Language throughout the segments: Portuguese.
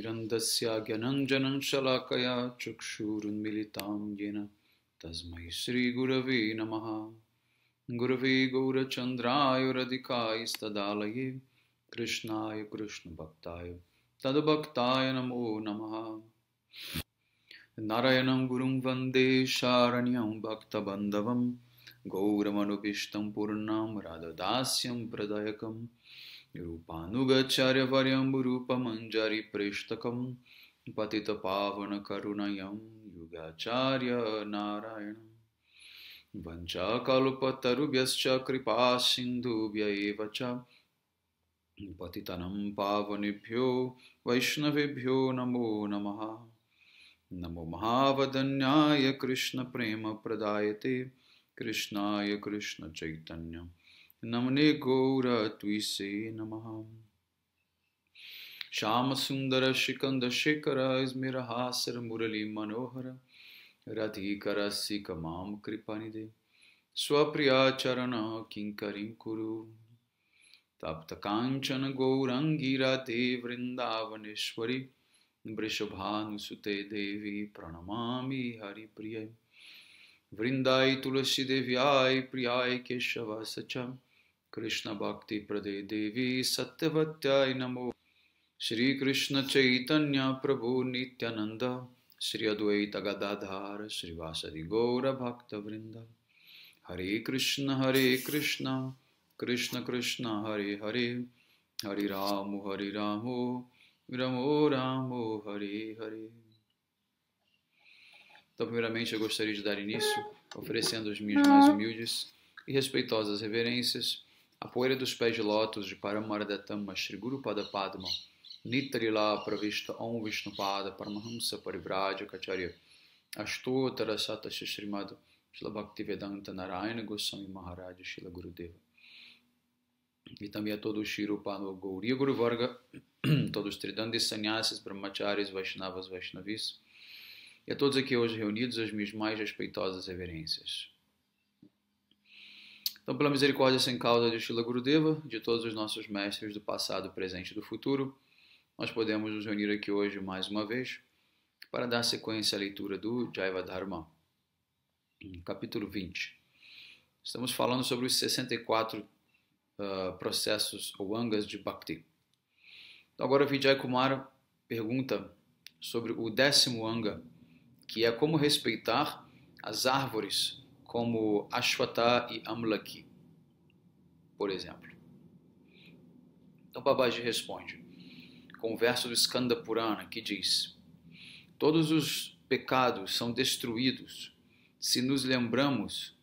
ीरन्दस्य ज्ञानञ्जन शलाकया चक्षुरुन्मिलितां तस्मै श्रीगुरवे नमः गुरवे गौरचन्द्रायुरधिकायस्तदालये कृष्णाय कृष्णभक्ताय तद्भक्ताय नमो नमः नारायणं गुरुं वन्दे शारण्यं भक्तबन्धवं गौरमनुपिष्टं पूर्णं राधदास्यं प्रदयकम् रूपानुगाचार्यम्बुरूपमञ्जरी प्रेष्टकं पतितपावनकरुणयं नारायणकल्पतरुभ्यश्च कृपा सिन्धुव्य च पतितनं पावनेभ्यो वैष्णवेभ्यो नमो नमः नमो महावदन्याय कृष्णप्रेमप्रदायते कृष्णाय कृष्णचैतन्यम् नमने गौरत्विसे नमः श्यामसुन्दर शिकन्दशेखर स्मिरहासर मुरली मनोहर रधिकरस्य कमां कृपानिधे स्वप्रियाचरण किङ्करीं कुरु तप्तकाञ्चन गौरङ्गी राधे वृन्दावनेश्वरि वृषभानुसुते देवी प्रणमा प्रणमामि हरिप्रिय वृन्दाय तुलसीदेव्याय प्रियाय केशव सचम् Krishna Bhakti Prade Devi Satyavatyai Namo Shri Krishna Chaitanya Prabhu Nityananda Shri Advaita Gadadhara Shri Vasadi Gaura Bhakta Vrinda Hare Krishna Hari Krishna Krishna Krishna Hari Hari Hari Ramo Hari Ramo Ramo Ramo Hari Hari Então primeiramente eu gostaria de dar início oferecendo as minhas mais humildes e respeitosas reverências a poeira dos pés de lótus de Paramaradatama Shri Guru Padapadma Nitrila Pravista Om Vishnupada Paramahamsa Parivraja Kacharya Ashtotara Sata Shrimad Shila Bhaktivedanta Narayana Goswami Maharaja Shila Gurudeva E também a todo o Shirupano gouria Guru Varga, todos os Tridandis, Sannyasis, Brahmacharis, Vaishnavas, Vaishnavis e a todos aqui hoje reunidos as minhas mais respeitosas reverências. Então, pela misericórdia sem causa de Shila Gurudeva, de todos os nossos mestres do passado, presente e do futuro, nós podemos nos reunir aqui hoje mais uma vez para dar sequência à leitura do Jaiva Dharma, capítulo 20. Estamos falando sobre os 64 uh, ah, processos ou angas de Bhakti. Então, agora Vijay Kumara pergunta sobre o décimo anga, que é como respeitar as árvores como Ashwata e Amlaki, por exemplo. Então Babaji responde com o verso do Skanda Purana que diz: Todos os pecados são destruídos se nos lembramos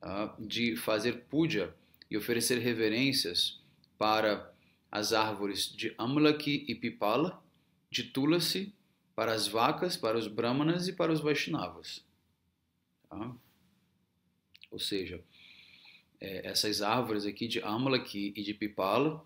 ah, de fazer puja e oferecer reverências para as árvores de Amlaki e Pipala, de Tulasi, para as vacas, para os Brahmanas e para os Vaishnavas. Tá? Ou seja, é, essas árvores aqui de Amlaki e de Pipala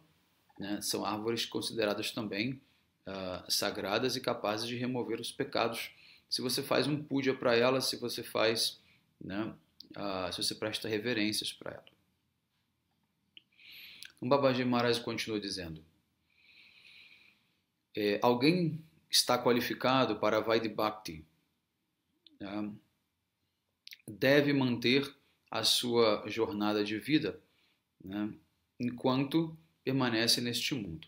né, são árvores consideradas também uh, sagradas e capazes de remover os pecados. Se você faz um puja para ela, se você faz, né, uh, se você presta reverências para ela. Um Babaji Maharaj continua dizendo: é, alguém está qualificado para Vaidhi Bhakti, né, deve manter a sua jornada de vida, né, enquanto permanece neste mundo.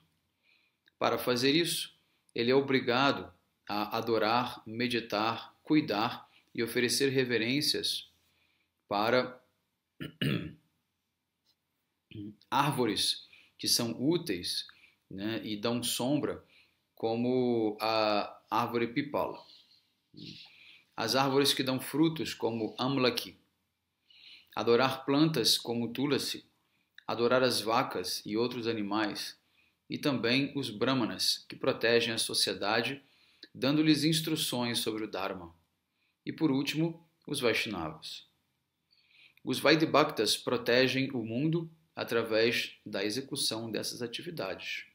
Para fazer isso, ele é obrigado a adorar, meditar, cuidar e oferecer reverências para árvores que são úteis né, e dão sombra, como a árvore pipala. As árvores que dão frutos, como amlaki, adorar plantas como Tulasi, adorar as vacas e outros animais, e também os brahmanas, que protegem a sociedade, dando-lhes instruções sobre o Dharma. E por último, os Vaishnavas. Os Vaidibhaktas protegem o mundo através da execução dessas atividades.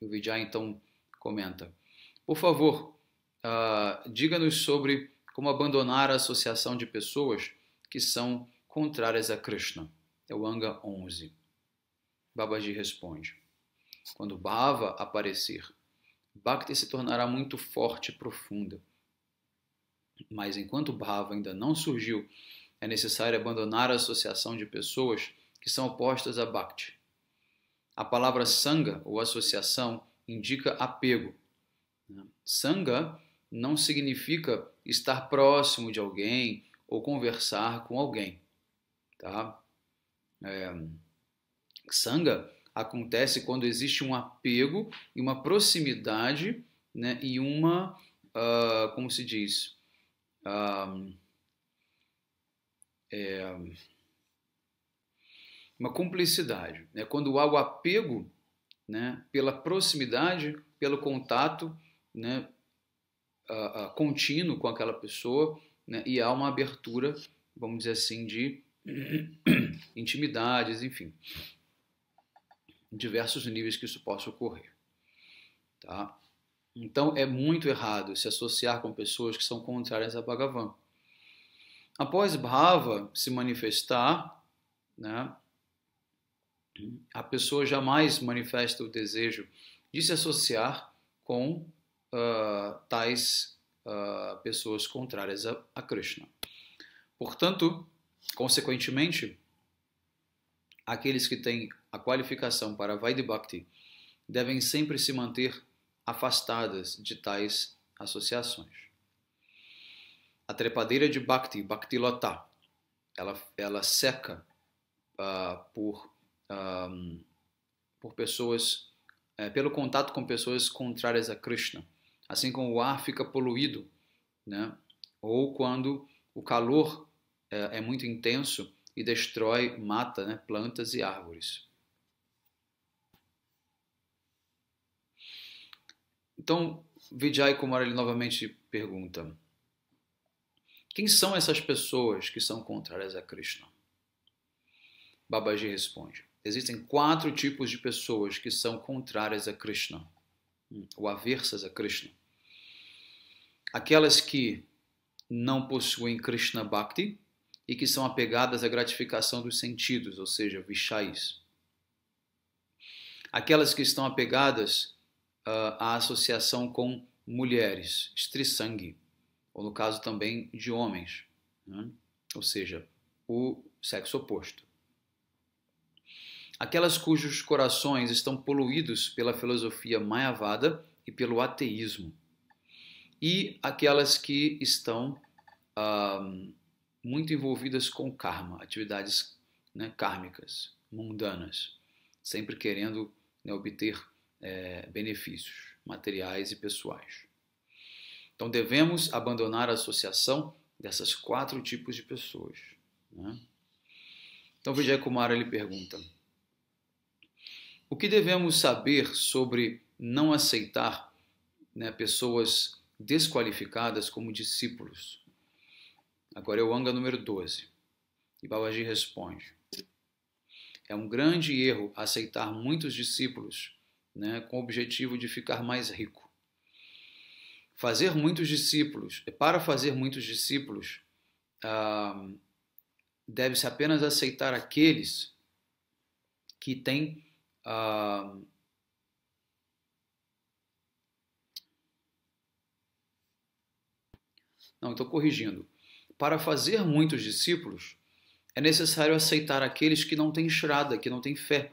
O Vijay então comenta: Por favor, uh, diga-nos sobre como abandonar a associação de pessoas que são contrárias a Krishna. É o Anga 11. Babaji responde: Quando Bhava aparecer, Bhakti se tornará muito forte e profunda. Mas enquanto Bhava ainda não surgiu, é necessário abandonar a associação de pessoas que são opostas a Bhakti. A palavra Sangha, ou associação, indica apego. Sangha não significa estar próximo de alguém ou conversar com alguém, tá? É, sanga acontece quando existe um apego e uma proximidade, né? E uma, uh, como se diz, uh, é, uma cumplicidade, né? Quando há o apego, né? Pela proximidade, pelo contato, né? uh, uh, contínuo com aquela pessoa né? e há uma abertura, vamos dizer assim, de intimidades, enfim, diversos níveis que isso possa ocorrer. Tá? Então é muito errado se associar com pessoas que são contrárias a Bhagavan. Após Bhava se manifestar, né, a pessoa jamais manifesta o desejo de se associar com uh, tais uh, pessoas contrárias a, a Krishna. Portanto, consequentemente, aqueles que têm a qualificação para Vaidhi Bhakti devem sempre se manter afastadas de tais associações. A trepadeira de Bhakti, Bhaktilota, ela, ela seca uh, por, um, por pessoas, uh, pelo contato com pessoas contrárias a Krishna assim como o ar fica poluído, né? ou quando o calor é, é muito intenso e destrói, mata né? plantas e árvores. Então, Vijay Kumar ele novamente pergunta: Quem são essas pessoas que são contrárias a Krishna? Babaji responde: Existem quatro tipos de pessoas que são contrárias a Krishna, hum, ou aversas a Krishna aquelas que não possuem Krishna Bhakti e que são apegadas à gratificação dos sentidos, ou seja, Vishais. Aquelas que estão apegadas uh, à associação com mulheres, Sangue, ou no caso também de homens, né? ou seja, o sexo oposto. Aquelas cujos corações estão poluídos pela filosofia mayavada e pelo ateísmo e aquelas que estão muito envolvidas com karma, atividades né, kármicas, mundanas, sempre querendo né, obter é, benefícios materiais e pessoais. Então devemos abandonar a associação dessas quatro tipos de pessoas. Né? Então Vijay Kumar ele pergunta: o que devemos saber sobre não aceitar né, pessoas desqualificadas como discípulos. Agora é o anga número 12. E Babaji responde: É um grande erro aceitar muitos discípulos né, com o objetivo de ficar mais rico. Fazer muitos discípulos, é, para fazer muitos discípulos, ah, deve-se apenas aceitar aqueles que têm ah, Não, estou corrigindo. Para fazer muitos discípulos, é necessário aceitar aqueles que não têm estrada, que não têm fé.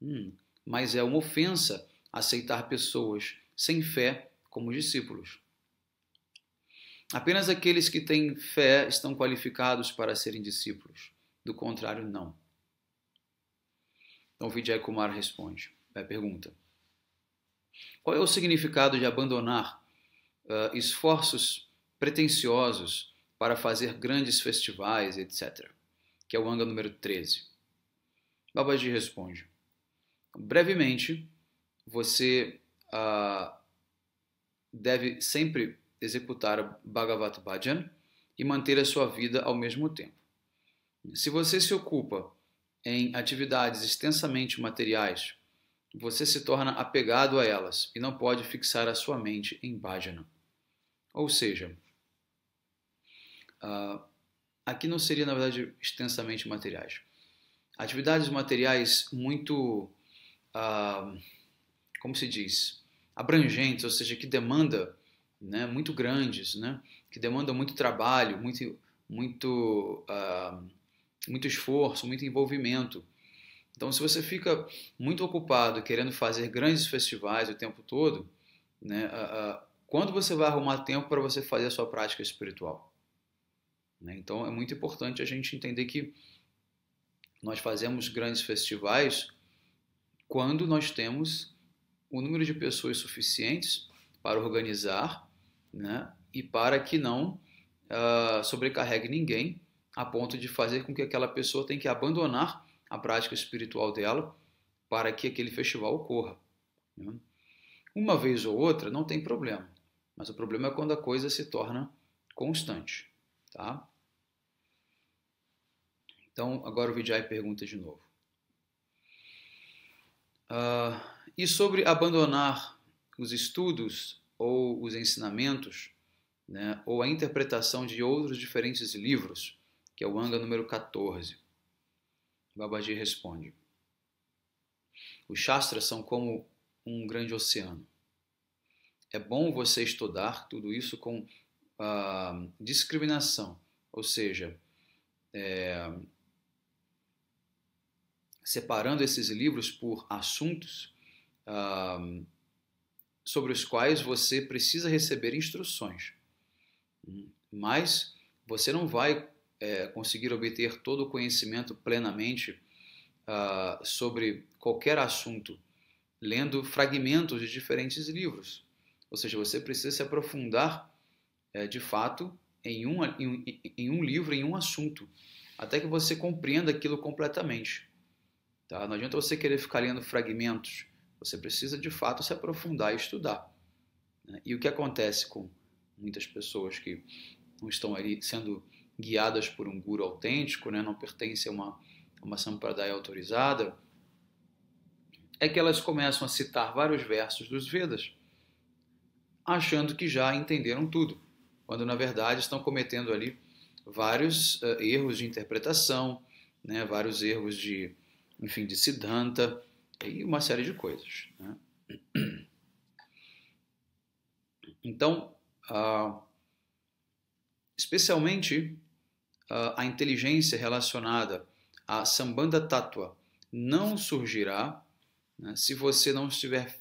Hum, mas é uma ofensa aceitar pessoas sem fé como discípulos. Apenas aqueles que têm fé estão qualificados para serem discípulos. Do contrário, não. Então Vijay Kumar responde, a é, pergunta. Qual é o significado de abandonar uh, esforços pretensiosos para fazer grandes festivais, etc., que é o Anga número 13. Babaji responde: brevemente, você ah, deve sempre executar Bhagavat Bhajan e manter a sua vida ao mesmo tempo. Se você se ocupa em atividades extensamente materiais, você se torna apegado a elas e não pode fixar a sua mente em bhajana. Ou seja, Uh, aqui não seria, na verdade, extensamente materiais. Atividades materiais muito, uh, como se diz, abrangentes, ou seja, que demanda né, muito grandes, né, que demanda muito trabalho, muito, muito, uh, muito esforço, muito envolvimento. Então, se você fica muito ocupado querendo fazer grandes festivais o tempo todo, né, uh, quando você vai arrumar tempo para você fazer a sua prática espiritual? Né? Então é muito importante a gente entender que nós fazemos grandes festivais quando nós temos o um número de pessoas suficientes para organizar né? e para que não uh, sobrecarregue ninguém a ponto de fazer com que aquela pessoa tenha que abandonar a prática espiritual dela para que aquele festival ocorra. Né? Uma vez ou outra não tem problema, mas o problema é quando a coisa se torna constante, tá? Então, agora o Vijay pergunta de novo. Uh, e sobre abandonar os estudos ou os ensinamentos, né, ou a interpretação de outros diferentes livros, que é o Anga número 14. Babaji responde: Os Shastras são como um grande oceano. É bom você estudar tudo isso com uh, discriminação, ou seja, é, separando esses livros por assuntos uh, sobre os quais você precisa receber instruções. Mas você não vai é, conseguir obter todo o conhecimento plenamente uh, sobre qualquer assunto lendo fragmentos de diferentes livros. Ou seja, você precisa se aprofundar é, de fato em um, em, em um livro, em um assunto, até que você compreenda aquilo completamente. Tá? Não adianta você querer ficar lendo fragmentos. Você precisa de fato se aprofundar e estudar. Né? E o que acontece com muitas pessoas que não estão ali sendo guiadas por um guru autêntico, né? não pertencem a uma, uma sampradaya autorizada, é que elas começam a citar vários versos dos Vedas, achando que já entenderam tudo, quando na verdade estão cometendo ali vários uh, erros de interpretação, né? vários erros de enfim, de Siddhanta e uma série de coisas. Né? Então, uh, especialmente uh, a inteligência relacionada a Sambandha Tattva não surgirá né, se você não estiver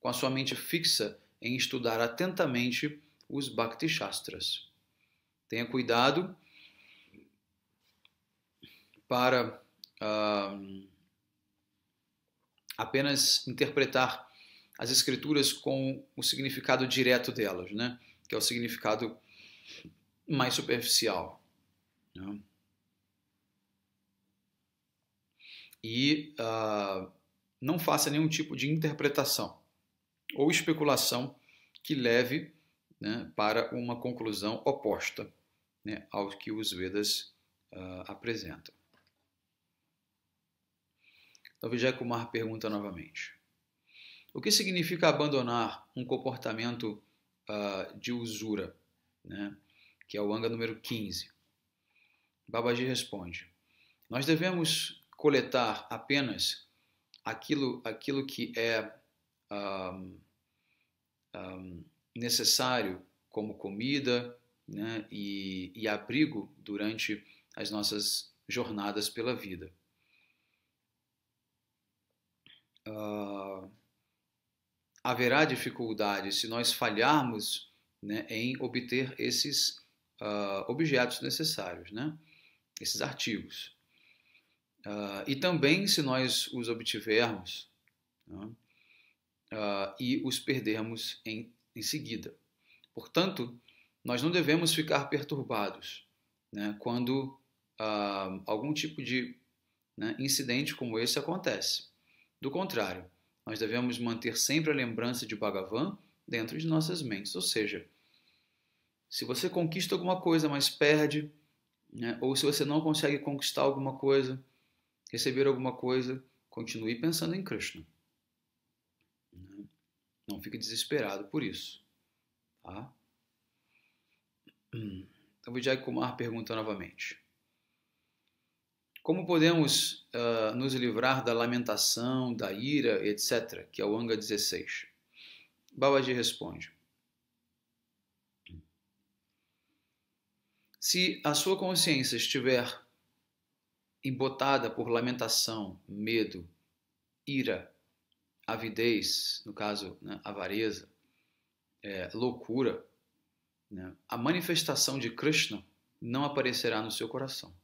com a sua mente fixa em estudar atentamente os Bhakti Shastras. Tenha cuidado para. Uh, apenas interpretar as escrituras com o significado direto delas, né? que é o significado mais superficial. Né? E uh, não faça nenhum tipo de interpretação ou especulação que leve né, para uma conclusão oposta né, ao que os Vedas uh, apresentam. O Kumar pergunta novamente. O que significa abandonar um comportamento uh, de usura, né? que é o anga número 15? Babaji responde: Nós devemos coletar apenas aquilo, aquilo que é um, um, necessário, como comida né? e, e abrigo durante as nossas jornadas pela vida uh, haverá dificuldade se nós falharmos né, em obter esses uh, objetos necessários, né, esses artigos. Uh, e também se nós os obtivermos né, e os perdermos em, em seguida. Portanto, nós não devemos ficar perturbados né, quando algum tipo de né, incidente como esse acontece. Do contrário, nós devemos manter sempre a lembrança de Bhagavan dentro de nossas mentes. Ou seja, se você conquista alguma coisa, mas perde, né? ou se você não consegue conquistar alguma coisa, receber alguma coisa, continue pensando em Krishna. Não fique desesperado por isso. Tá? Hum. Então, Vijay Kumar pergunta novamente. Como podemos uh, nos livrar da lamentação, da ira, etc., que é o Anga 16? Babaji responde: Se a sua consciência estiver embotada por lamentação, medo, ira, avidez, no caso, né, avareza, é, loucura, né, a manifestação de Krishna não aparecerá no seu coração.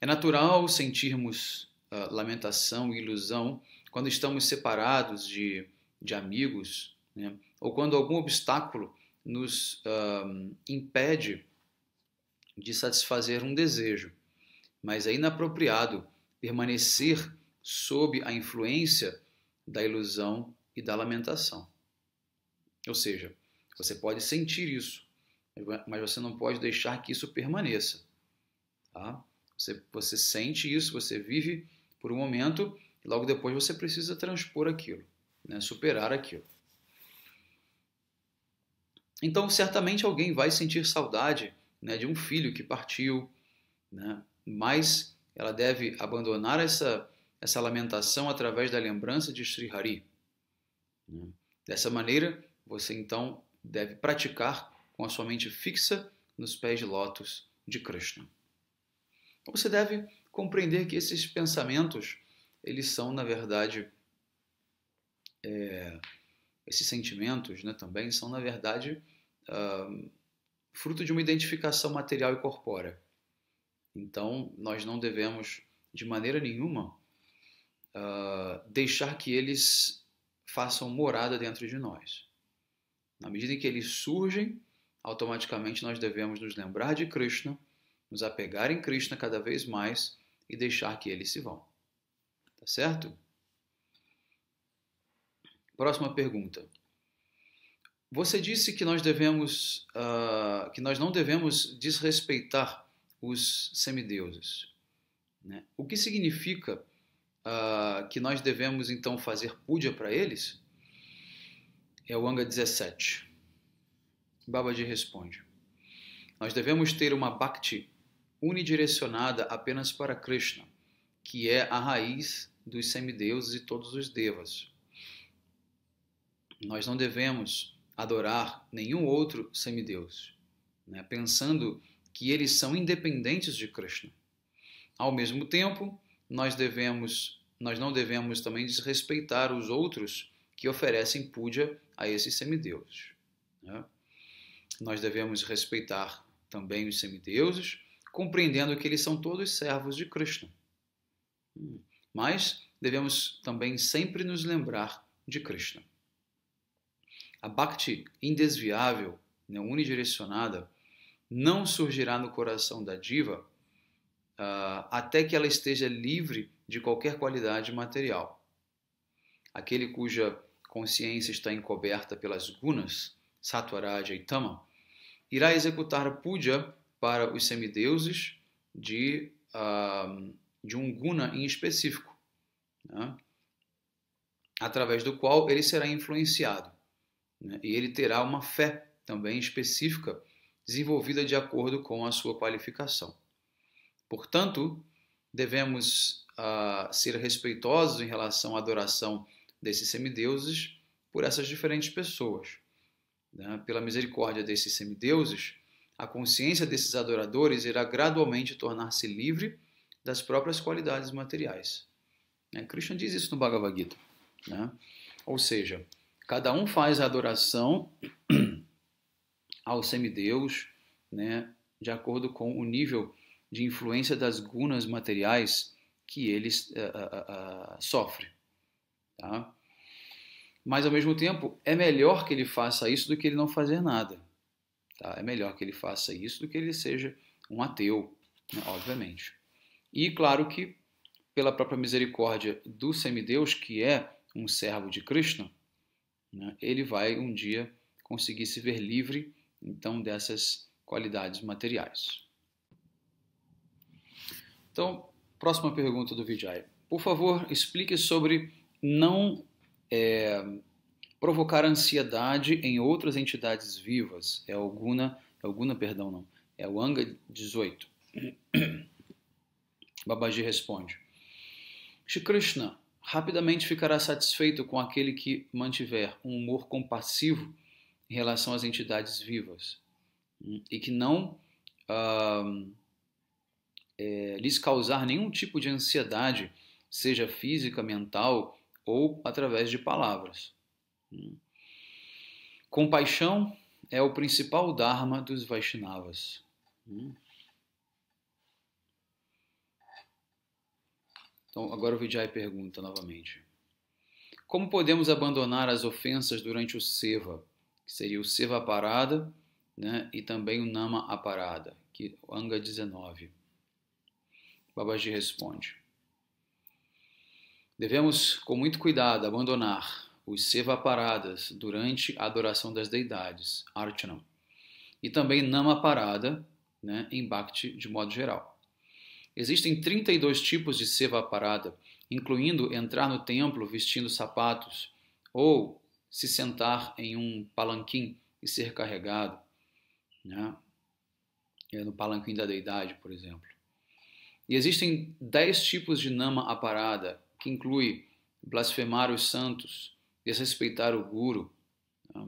É natural sentirmos uh, lamentação e ilusão quando estamos separados de, de amigos, né? ou quando algum obstáculo nos uh, impede de satisfazer um desejo. Mas é inapropriado permanecer sob a influência da ilusão e da lamentação. Ou seja, você pode sentir isso, mas você não pode deixar que isso permaneça. Tá? Você, você sente isso, você vive por um momento e logo depois você precisa transpor aquilo, né? superar aquilo. Então, certamente alguém vai sentir saudade né, de um filho que partiu, né? mas ela deve abandonar essa, essa lamentação através da lembrança de Sri Hari. Né? Dessa maneira, você então deve praticar com a sua mente fixa nos pés de lótus de Krishna. Você deve compreender que esses pensamentos, eles são, na verdade, é, esses sentimentos né, também são, na verdade, uh, fruto de uma identificação material e corpórea. Então, nós não devemos, de maneira nenhuma, uh, deixar que eles façam morada dentro de nós. Na medida em que eles surgem, automaticamente nós devemos nos lembrar de Krishna nos apegar em Krishna cada vez mais e deixar que eles se vão. Tá certo? Próxima pergunta. Você disse que nós devemos, uh, que nós não devemos desrespeitar os semideuses. Né? O que significa uh, que nós devemos então fazer púdia para eles? É o Anga 17. Babaji responde: Nós devemos ter uma bhakti unidirecionada apenas para Krishna, que é a raiz dos semideuses e todos os devas. Nós não devemos adorar nenhum outro semideus, né? pensando que eles são independentes de Krishna. Ao mesmo tempo, nós devemos, nós não devemos também desrespeitar os outros que oferecem puja a esses semideuses. Né? Nós devemos respeitar também os semideuses, compreendendo que eles são todos servos de Krishna. Mas devemos também sempre nos lembrar de Krishna. A bhakti indesviável, né, unidirecionada, não surgirá no coração da diva uh, até que ela esteja livre de qualquer qualidade material. Aquele cuja consciência está encoberta pelas gunas, sattva, e tama, irá executar puja para os semideuses de, uh, de um guna em específico, né? através do qual ele será influenciado. Né? E ele terá uma fé também específica, desenvolvida de acordo com a sua qualificação. Portanto, devemos uh, ser respeitosos em relação à adoração desses semideuses por essas diferentes pessoas. Né? Pela misericórdia desses semideuses, a consciência desses adoradores irá gradualmente tornar-se livre das próprias qualidades materiais. Né? Krishna diz isso no Bhagavad Gita. Né? Ou seja, cada um faz a adoração ao semideus né? de acordo com o nível de influência das gunas materiais que ele uh, uh, uh, sofre. Tá? Mas, ao mesmo tempo, é melhor que ele faça isso do que ele não fazer nada. Tá? É melhor que ele faça isso do que ele seja um ateu, né? obviamente. E claro que, pela própria misericórdia do semideus, que é um servo de Krishna, né? ele vai um dia conseguir se ver livre então dessas qualidades materiais. Então, próxima pergunta do Vijay. Por favor, explique sobre não é, Provocar ansiedade em outras entidades vivas é o é perdão, não, é o Anga 18. Babaji responde: Shri Krishna rapidamente ficará satisfeito com aquele que mantiver um humor compassivo em relação às entidades vivas e que não é, lhes causar nenhum tipo de ansiedade, seja física, mental ou através de palavras. Compaixão é o principal dharma dos Vaishnavas. Hum. Então, agora o Vijay pergunta novamente. Como podemos abandonar as ofensas durante o seva, que seria o seva parada, né, e também o nama aparada, que é Anga 19. Babaji responde: Devemos com muito cuidado abandonar os sevaparadas durante a adoração das deidades, archanam, e também namaparada né, em bhakti de modo geral. Existem 32 tipos de sevaparada, incluindo entrar no templo vestindo sapatos ou se sentar em um palanquim e ser carregado, né, é, no palanquim da deidade, por exemplo. E existem 10 tipos de nama aparada, que inclui blasfemar os santos, desrespeitar o guru. Tá?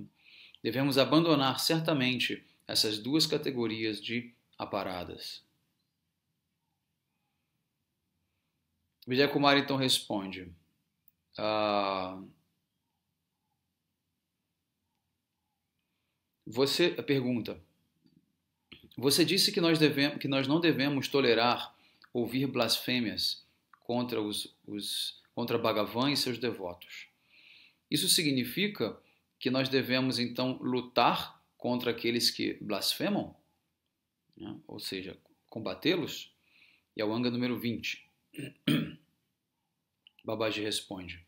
Devemos abandonar certamente essas duas categorias de aparadas. Vijay Kumar então responde. Ah, você pergunta. Você disse que nós, devemos, que nós não devemos tolerar ouvir blasfêmias contra os, os contra Bhagavan e seus devotos. Isso significa que nós devemos então lutar contra aqueles que blasfemam, né? ou seja, combatê-los? E ao anga número 20. Babaji responde: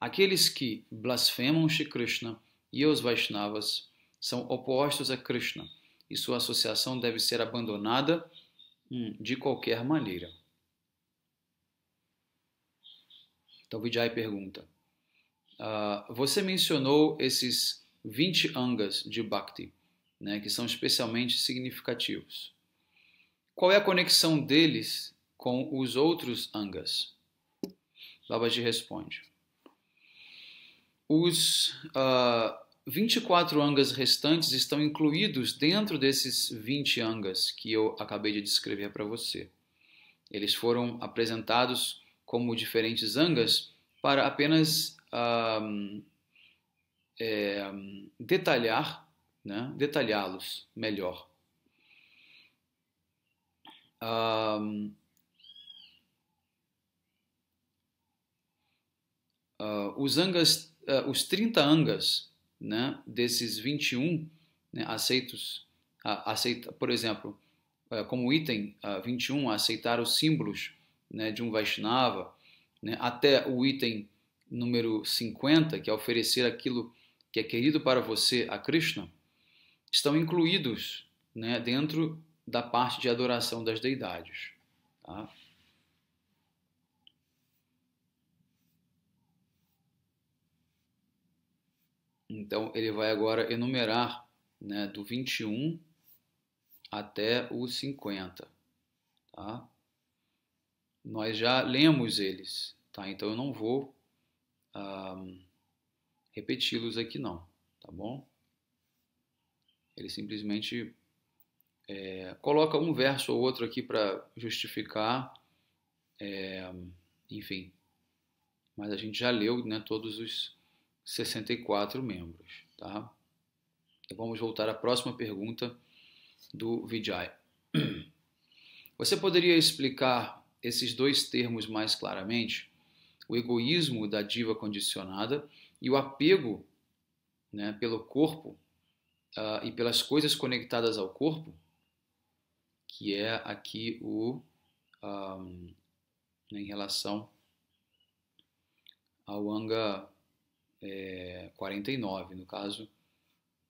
Aqueles que blasfemam Shri Krishna e os Vaishnavas são opostos a Krishna e sua associação deve ser abandonada hum, de qualquer maneira. Então Vijay pergunta: ah, você mencionou esses 20 angas de Bhakti, né, que são especialmente significativos. Qual é a conexão deles com os outros angas? Babaji responde. Os uh, ah, 24 angas restantes estão incluídos dentro desses 20 angas que eu acabei de descrever para você. Eles foram apresentados como diferentes angas para apenas um, é, detalhar, né, detalhá-los melhor. Um, uh, ah, os angas, uh, os 30 angas, né, desses 21 né, aceitos, uh, aceita, por exemplo, eh, como item 21, ah, aceitar os símbolos né, de um Vaishnava, né, até o item número 50, que é oferecer aquilo que é querido para você a Krishna, estão incluídos né, dentro da parte de adoração das deidades. Tá? Então ele vai agora enumerar né, do 21 até o 50. Tá? Nós já lemos eles, tá? então eu não vou um, repeti-los aqui não, tá bom? Ele simplesmente é, coloca um verso ou outro aqui para justificar, é, enfim. Mas a gente já leu né, todos os 64 membros, tá? Então vamos voltar à próxima pergunta do Vijay. Você poderia explicar esses dois termos mais claramente? o egoísmo da diva condicionada e o apego né, pelo corpo uh, e pelas coisas conectadas ao corpo, que é aqui o um, ah, né, em relação ao Anga é, 49, no caso,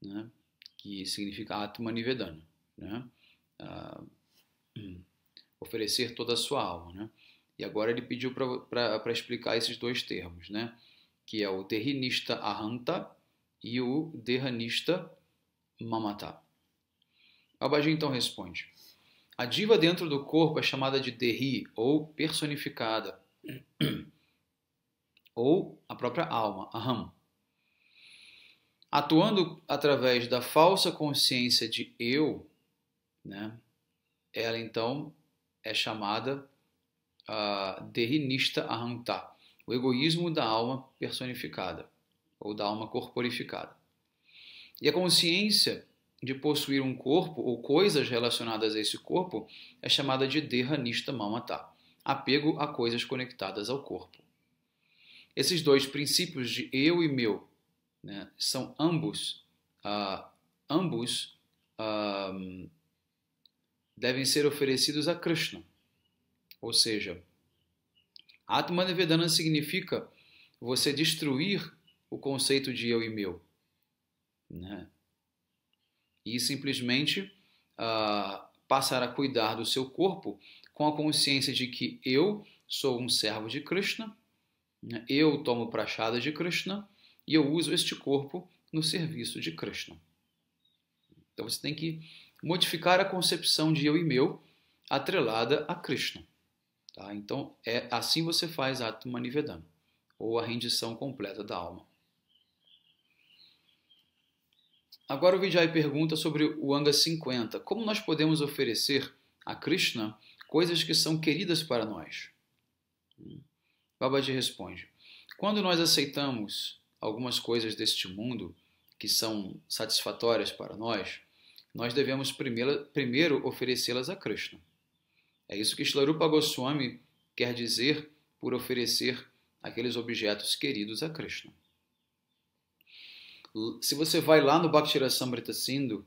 né, que significa Atmanivedana, né, uh, oferecer toda a sua alma. Né. E agora ele pediu para explicar esses dois termos, né? que é o terrinista ahanta e o derranista mamata. Abaji então responde. A diva dentro do corpo é chamada de derri, ou personificada, ou a própria alma, aham. Atuando através da falsa consciência de eu, né, ela então é chamada uh, ah, Ahamta, o egoísmo da alma personificada, ou da alma corporificada. E a consciência de possuir um corpo ou coisas relacionadas a esse corpo é chamada de Derranista Mamata, apego a coisas conectadas ao corpo. Esses dois princípios de eu e meu né, são ambos, uh, ambos uh, devem ser oferecidos a Krishna ou seja, Atmanivedana significa você destruir o conceito de eu e meu. Né? E simplesmente uh, passar a cuidar do seu corpo com a consciência de que eu sou um servo de Krishna, né? eu tomo prachada de Krishna e eu uso este corpo no serviço de Krishna. Então você tem que modificar a concepção de eu e meu atrelada a Krishna. Tá? Então, é assim você faz Atmanivedana, ou a rendição completa da alma. Agora o Vijay pergunta sobre o Anga 50. Como nós podemos oferecer a Krishna coisas que são queridas para nós? Hum. Babaji responde: Quando nós aceitamos algumas coisas deste mundo que são satisfatórias para nós, nós devemos primeiro, primeiro oferecê-las a Krishna. É isso que Shlarupa Goswami quer dizer por oferecer aqueles objetos queridos a Krishna. Se você vai lá no Bhaktira Samrita Sindhu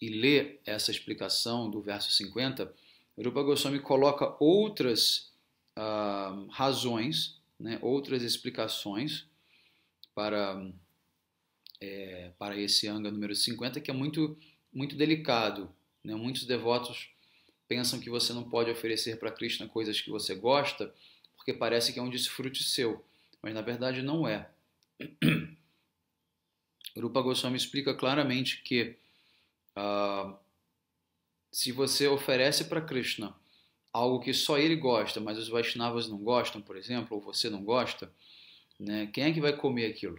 e lê essa explicação do verso 50, Rupa Goswami coloca outras uh, razões, né, outras explicações para, é, para esse anga número 50, que é muito, muito delicado. Né? Muitos devotos pensam que você não pode oferecer para Krishna coisas que você gosta, porque parece que é um desfrute seu, mas na verdade não é. Rupa Goswami explica claramente que uh, se você oferece para Krishna algo que só ele gosta, mas os Vaishnavas não gostam, por exemplo, ou você não gosta, né, quem é que vai comer aquilo?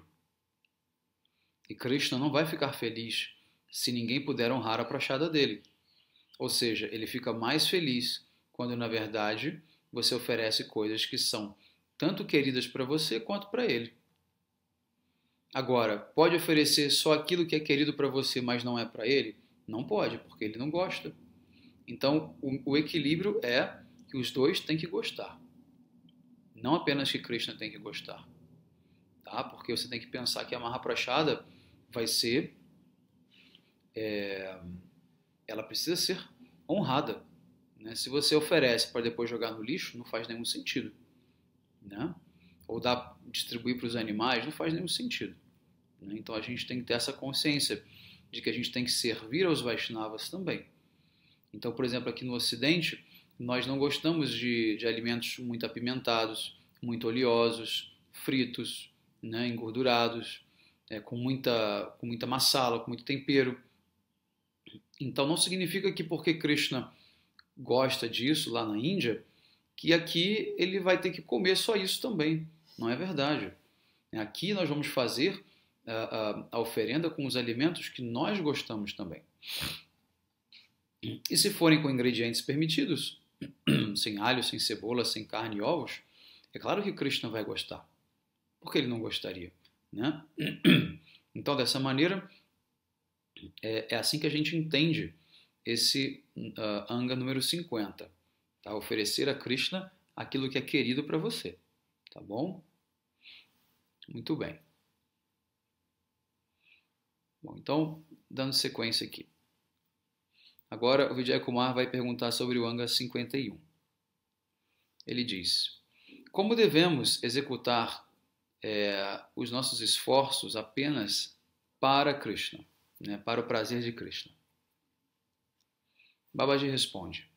E Krishna não vai ficar feliz se ninguém puder honrar a prachada dele. Ou seja, ele fica mais feliz quando na verdade você oferece coisas que são tanto queridas para você quanto para ele. Agora, pode oferecer só aquilo que é querido para você, mas não é para ele? Não pode, porque ele não gosta. Então, o, o, equilíbrio é que os dois têm que gostar. Não apenas que Krishna tem que gostar. Tá? Porque você tem que pensar que a Mahaprachada vai ser. É, ela precisa ser honrada. Né? Se você oferece para depois jogar no lixo, não faz nenhum sentido. Né? Ou dar, distribuir para os animais, não faz nenhum sentido. Né? Então a gente tem que ter essa consciência de que a gente tem que servir aos Vaishnavas também. Então, por exemplo, aqui no Ocidente, nós não gostamos de, de alimentos muito apimentados, muito oleosos, fritos, né, engordurados, é, com, muita, com muita massala, com muito tempero. Então não significa que porque Krishna gosta disso lá na Índia, que aqui ele vai ter que comer só isso também. Não é verdade. Aqui nós vamos fazer ah, ah, a, oferenda com os alimentos que nós gostamos também. E se forem com ingredientes permitidos, sem alho, sem cebola, sem carne e ovos, é claro que Krishna vai gostar. Porque ele não gostaria, né? Então, dessa maneira, é, é assim que a gente entende esse uh, ah, Anga número 50. Tá? Oferecer a Krishna aquilo que é querido para você. Tá bom? Muito bem. Bom, então, dando sequência aqui. Agora, o Vijay Kumar vai perguntar sobre o Anga 51. Ele diz: Como devemos executar é, os nossos esforços apenas para Krishna? né, para o prazer de Krishna. Babaji responde: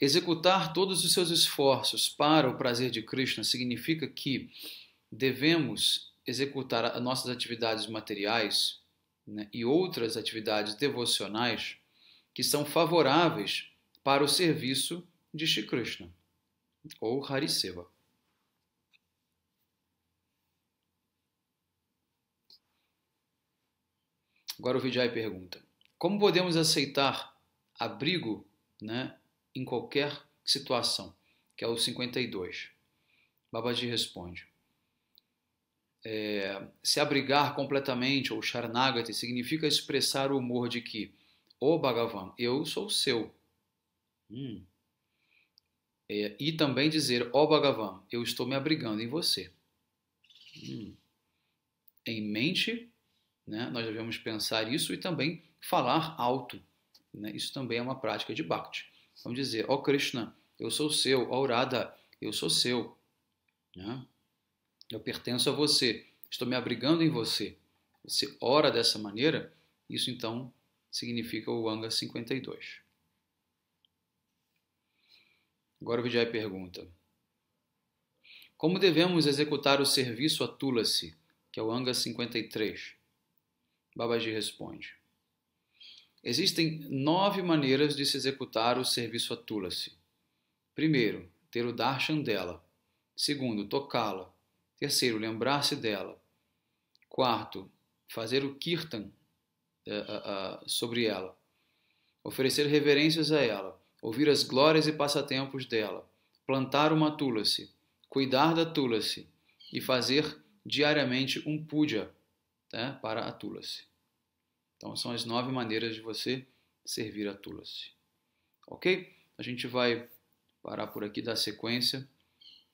Executar todos os seus esforços para o prazer de Krishna significa que devemos executar nossas atividades materiais né, e outras atividades devocionais que são favoráveis para o serviço de Shri Krishna ou Hariseva. Agora o Vijay pergunta: como podemos aceitar abrigo né, em qualquer situação? Que é o 52. Babaji responde: é, se abrigar completamente, ou Sharanagati, significa expressar o humor de que, ô oh Bhagavan, eu sou seu. Hum. É, e também dizer, ó oh Bhagavan, eu estou me abrigando em você. Hum. Em mente né? Nós devemos pensar isso e também falar alto. Né? Isso também é uma prática de Bhakti. Vamos dizer, ó oh Krishna, eu sou seu, ó oh Radha, eu sou seu. Né? Eu pertenço a você, estou me abrigando em você. Você ora dessa maneira, isso então significa o Anga 52. Agora o Vijay pergunta: Como devemos executar o serviço a Tulasi, que é o Anga 53? Babaji responde: Existem nove maneiras de se executar o serviço a Tulasi. Primeiro, ter o darshan dela. Segundo, tocá-la. Terceiro, lembrar-se dela. Quarto, fazer o kirtan uh, uh, sobre ela. Oferecer reverências a ela. Ouvir as glórias e passatempos dela. Plantar uma Tulasi. Cuidar da Tulasi. E fazer diariamente um puja né, para a Tulasi. Então são as nove maneiras de você servir a Tulasi. Ok? A gente vai parar por aqui da sequência.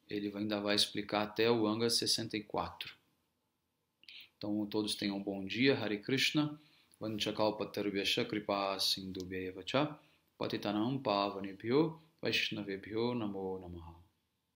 Ele ainda vai explicar até o Anga 64. Então todos tenham um bom dia. Hare Krishna. Vanchakalpatarubhyasha kripa sindubhyeva cha patitanam pavanebhyo Vaishnavibhyo namo namaha.